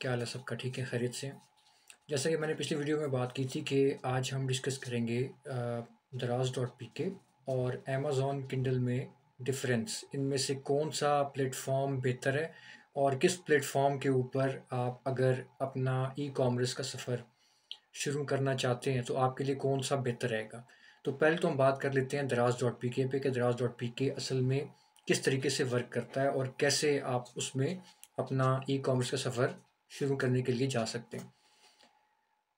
क्या हाल है सबका ठीक है खरीद से जैसा कि मैंने पिछली वीडियो में बात की थी कि आज हम डिस्कस करेंगे दराज डॉट पी के और अमेज़ोन किंडल में डिफरेंस इनमें से कौन सा प्लेटफॉर्म बेहतर है और किस प्लेटफॉर्म के ऊपर आप अगर अपना ई कॉमर्स का सफ़र शुरू करना चाहते हैं तो आपके लिए कौन सा बेहतर रहेगा तो पहले तो हम बात कर लेते हैं दराज डॉट पी के पे कि दराज डॉट पी के असल में किस तरीके से वर्क करता है और कैसे आप उसमें अपना ई कॉमर्स का सफ़र शुरू करने के लिए जा सकते हैं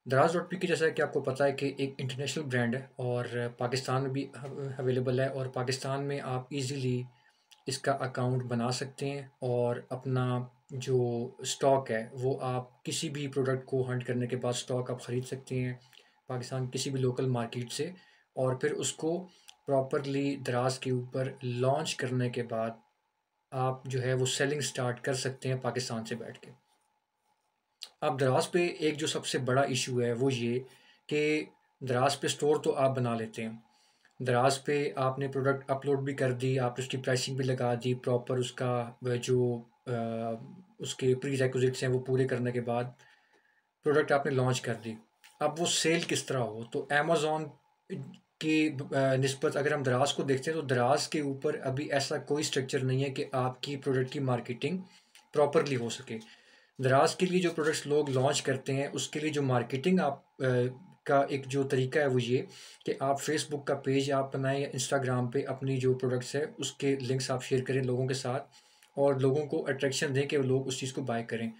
दराज डॉट पी के जैसा कि आपको पता है कि एक इंटरनेशनल ब्रांड है और पाकिस्तान में भी अवेलेबल है और पाकिस्तान में आप इजीली इसका अकाउंट बना सकते हैं और अपना जो स्टॉक है वो आप किसी भी प्रोडक्ट को हंट करने के बाद स्टॉक आप ख़रीद सकते हैं पाकिस्तान किसी भी लोकल मार्केट से और फिर उसको प्रॉपरली दराज के ऊपर लॉन्च करने के बाद आप जो है वो सेलिंग स्टार्ट कर सकते हैं पाकिस्तान से बैठ के अब दराज पे एक जो सबसे बड़ा इशू है वो ये कि दराज पे स्टोर तो आप बना लेते हैं दराज पे आपने प्रोडक्ट अपलोड भी कर दी आपने उसकी प्राइसिंग भी लगा दी प्रॉपर उसका जो आ, उसके प्री रेकोजिट्स हैं वो पूरे करने के बाद प्रोडक्ट आपने लॉन्च कर दी अब वो सेल किस तरह हो तो अमेज़ोन की नस्बत अगर हम दराज को देखते हैं तो दराज के ऊपर अभी ऐसा कोई स्ट्रक्चर नहीं है कि आपकी प्रोडक्ट की मार्केटिंग प्रॉपरली हो सके दराज के लिए जो प्रोडक्ट्स लोग लॉन्च करते हैं उसके लिए जो मार्केटिंग आप आ, का एक जो तरीका है वो ये कि आप फेसबुक का पेज आप बनाएं इंस्टाग्राम पे अपनी जो प्रोडक्ट्स है उसके लिंक्स आप शेयर करें लोगों के साथ और लोगों को अट्रैक्शन दें कि लोग उस चीज़ को बाय करें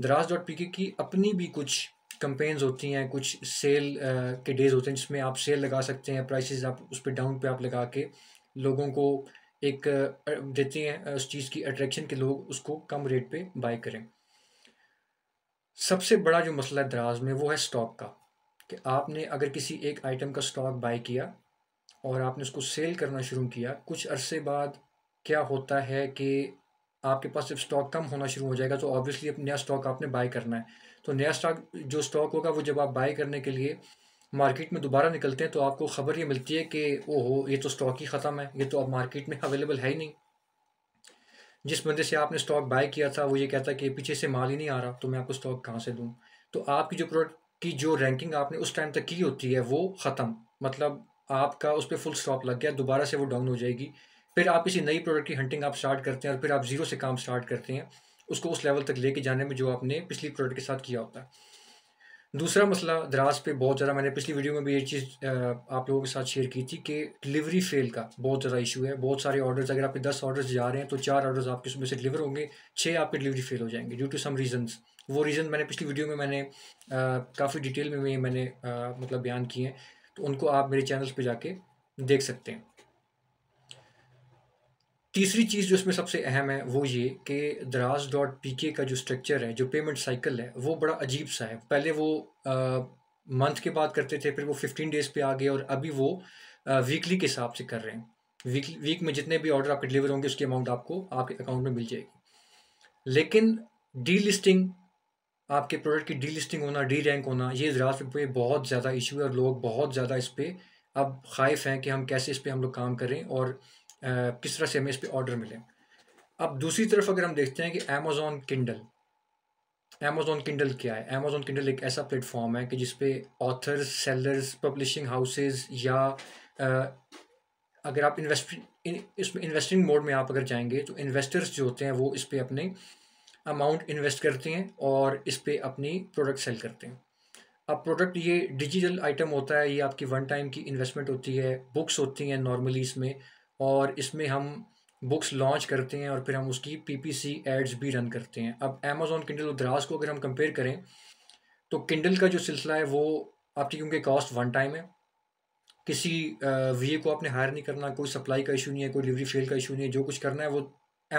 दराज डॉट पी की अपनी भी कुछ कंपेन्स होती हैं कुछ सेल आ, के डेज होते हैं जिसमें आप सेल लगा सकते हैं प्राइसेस आप उस पर डाउन पे आप लगा के लोगों को एक देते हैं उस चीज़ की अट्रैक्शन के लोग उसको कम रेट पे बाय करें सबसे बड़ा जो मसला है दराज में वो है स्टॉक का कि आपने अगर किसी एक आइटम का स्टॉक बाय किया और आपने उसको सेल करना शुरू किया कुछ अरसे बाद क्या होता है कि आपके पास जब स्टॉक कम होना शुरू हो जाएगा तो ऑब्वियसली अब नया स्टॉक आपने बाय करना है तो नया स्टॉक जो स्टॉक होगा वो जब आप बाय करने के लिए मार्केट में दोबारा निकलते हैं तो आपको खबर ये मिलती है कि ओहो ये तो स्टॉक ही ख़त्म है ये तो अब मार्केट में अवेलेबल है ही नहीं जिस बंदे से आपने स्टॉक बाय किया था वो ये कहता है कि पीछे से माल ही नहीं आ रहा तो मैं आपको स्टॉक कहाँ से दूँ तो आपकी जो प्रोडक्ट की जो रैंकिंग आपने उस टाइम तक की होती है वो ख़त्म मतलब आपका उस पर फुल स्टॉप लग गया दोबारा से वो डाउन हो जाएगी फिर आप किसी नई प्रोडक्ट की हंटिंग आप स्टार्ट करते हैं और फिर आप जीरो से काम स्टार्ट करते हैं उसको उस लेवल तक लेके जाने में जो आपने पिछली प्रोडक्ट के साथ किया होता है दूसरा मसला दराज पे बहुत ज़्यादा मैंने पिछली वीडियो में भी ये चीज़ आप लोगों के साथ शेयर की थी कि डिलीवरी फेल का बहुत ज़्यादा इशू है बहुत सारे ऑर्डर्स अगर आपके दस ऑर्डर्स जा रहे हैं तो चार ऑर्डर्स आपके उसमें से डिलीवर होंगे छः आपके डिलीवरी फेल हो जाएंगे ड्यू टू सम रीजंस वो रीज़न मैंने पिछली वीडियो में मैंने काफ़ी डिटेल में मैंने आ, मतलब बयान किए हैं तो उनको आप मेरे चैनल्स पर जाके देख सकते हैं तीसरी चीज़ जो इसमें सबसे अहम है वो ये कि दराज डॉट पी के का जो स्ट्रक्चर है जो पेमेंट साइकिल है वो बड़ा अजीब सा है पहले वो मंथ के बाद करते थे फिर वो फिफ्टीन डेज़ पे आ गए और अभी वो वीकली के हिसाब से कर रहे हैं वीक वीक में जितने भी ऑर्डर आपके डिलीवर होंगे उसकी अमाउंट आपको आपके अकाउंट में मिल जाएगी लेकिन डी लिस्टिंग आपके प्रोडक्ट की डी लिस्टिंग होना डी रैंक होना ये दराज पे बहुत ज़्यादा इशू है और लोग बहुत ज़्यादा इस पर अब खाइफ हैं कि हम कैसे इस पर हम लोग काम करें और किस तरह से हमें इस पर ऑर्डर मिले अब दूसरी तरफ अगर हम देखते हैं कि अमेज़ोन किंडल अमेज़ोन किंडल क्या है अमेज़ोन किंडल एक ऐसा प्लेटफॉर्म है कि जिसपे ऑथर्स सेलर्स पब्लिशिंग हाउसेस या आ, अगर आप इन्वेस्ट इन, इसमें इन्वेस्टिंग मोड में आप अगर जाएंगे तो इन्वेस्टर्स जो होते हैं वो इस पर अपने अमाउंट इन्वेस्ट करते हैं और इस पर अपनी प्रोडक्ट सेल करते हैं अब प्रोडक्ट ये डिजिटल आइटम होता है ये आपकी वन टाइम की इन्वेस्टमेंट होती है बुक्स होती हैं नॉर्मली इसमें और इसमें हम बुक्स लॉन्च करते हैं और फिर हम उसकी पीपीसी एड्स भी रन करते हैं अब अमेजोन किंडल और द्रास को अगर हम कंपेयर करें तो किंडल का जो सिलसिला है वो आपकी क्योंकि कॉस्ट वन टाइम है किसी वी को आपने हायर नहीं करना कोई सप्लाई का इशू नहीं है कोई डिलीवरी फेल का इशू नहीं है जो कुछ करना है वो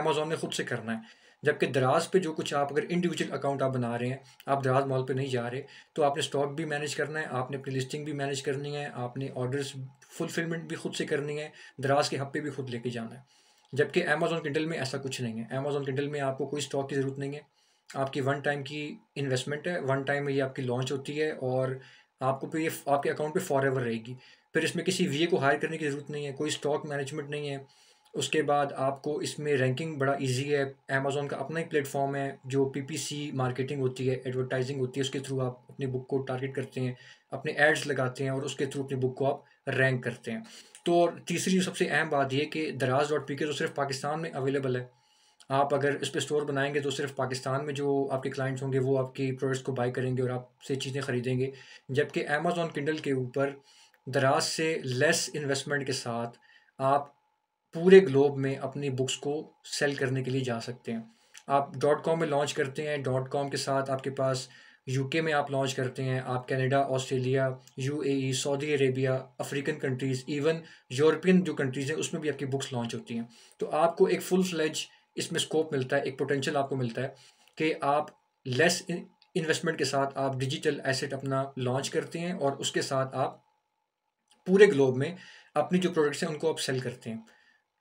अमेजोन ने खुद से करना है जबकि दराज पे जो कुछ आप अगर इंडिविजुअल अकाउंट आप बना रहे हैं आप दराज मॉल पे नहीं जा रहे तो आपने स्टॉक भी मैनेज करना है आपने अपनी लिस्टिंग भी मैनेज करनी है आपने ऑर्डर्स फुलफिलमेंट भी खुद से करनी है दराज के हब पे भी खुद लेके जाना है जबकि अमेजोन किंडल में ऐसा कुछ नहीं है अमेजोन किंडल में आपको कोई स्टॉक की ज़रूरत नहीं है आपकी वन टाइम की इन्वेस्टमेंट है वन टाइम ये आपकी लॉन्च होती है और आपको पे ये आपके अकाउंट पे फॉर रहेगी फिर इसमें किसी वीए को हायर करने की ज़रूरत नहीं है कोई स्टॉक मैनेजमेंट नहीं है उसके बाद आपको इसमें रैंकिंग बड़ा इजी है अमेज़ोन का अपना ही प्लेटफॉर्म है जो पीपीसी मार्केटिंग होती है एडवर्टाइजिंग होती है उसके थ्रू आप अपनी बुक को टारगेट करते हैं अपने एड्स लगाते हैं और उसके थ्रू अपनी बुक को आप रैंक करते हैं तो और तीसरी सबसे अहम बात यह कि दराज डॉट पी के तो सिर्फ पाकिस्तान में अवेलेबल है आप अगर इस पर स्टोर बनाएंगे तो सिर्फ पाकिस्तान में जो आपके क्लाइंट्स होंगे वो आपके प्रोडक्ट्स को बाई करेंगे और आपसे चीज़ें खरीदेंगे जबकि अमेज़ोन किंडल के ऊपर दराज से लेस इन्वेस्टमेंट के साथ आप पूरे ग्लोब में अपनी बुक्स को सेल करने के लिए जा सकते हैं आप डॉट कॉम में लॉन्च करते हैं डॉट कॉम के साथ आपके पास यूके में आप लॉन्च करते हैं आप Canada Australia UAE Saudi Arabia African countries even European जो कंट्रीज़ हैं उसमें भी आपकी बुक्स लॉन्च होती हैं तो आपको एक फुल फ्लेज इसमें स्कोप मिलता है एक पोटेंशियल आपको मिलता है कि आप लेस इन्वेस्टमेंट के साथ आप डिजिटल एसेट अपना लॉन्च करते हैं और उसके साथ आप पूरे ग्लोब में अपनी जो प्रोडक्ट्स हैं उनको आप सेल करते हैं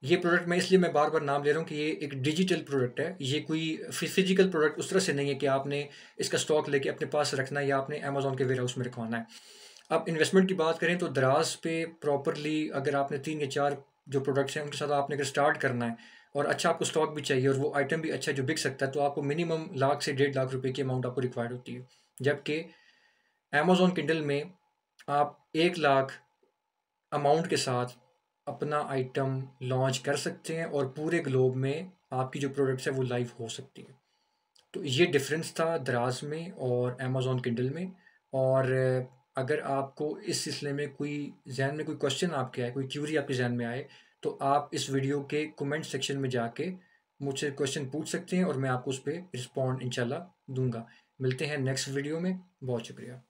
ये प्रोडक्ट मैं इसलिए मैं बार बार नाम ले रहा हूँ कि ये एक डिजिटल प्रोडक्ट है ये कोई फिजिकल प्रोडक्ट उस तरह से नहीं है कि आपने इसका स्टॉक लेके अपने पास रखना है या आपने अमेजोन के वेयर हाउस में रखवाना है अब इन्वेस्टमेंट की बात करें तो दराज पे प्रॉपरली अगर आपने तीन या चार जो प्रोडक्ट्स हैं उनके साथ आपने अगर स्टार्ट करना है और अच्छा आपको स्टॉक भी चाहिए और वो आइटम भी अच्छा जो बिक सकता है तो आपको मिनिमम लाख से डेढ़ लाख रुपये की अमाउंट आपको रिक्वायर्ड होती है जबकि अमेजोन किंडल में आप एक लाख अमाउंट के साथ अपना आइटम लॉन्च कर सकते हैं और पूरे ग्लोब में आपकी जो प्रोडक्ट्स है वो लाइव हो सकती हैं तो ये डिफरेंस था दराज में और अमेज़ोन किंडल में और अगर आपको इस सिलसिले में कोई जहन में कोई क्वेश्चन आपके आए कोई क्यूरी आपके जहन में आए तो आप इस वीडियो के कमेंट सेक्शन में जाके मुझसे क्वेश्चन पूछ सकते हैं और मैं आपको उस पर रिस्पॉन्ड इंशाल्लाह दूंगा मिलते हैं नेक्स्ट वीडियो में बहुत शुक्रिया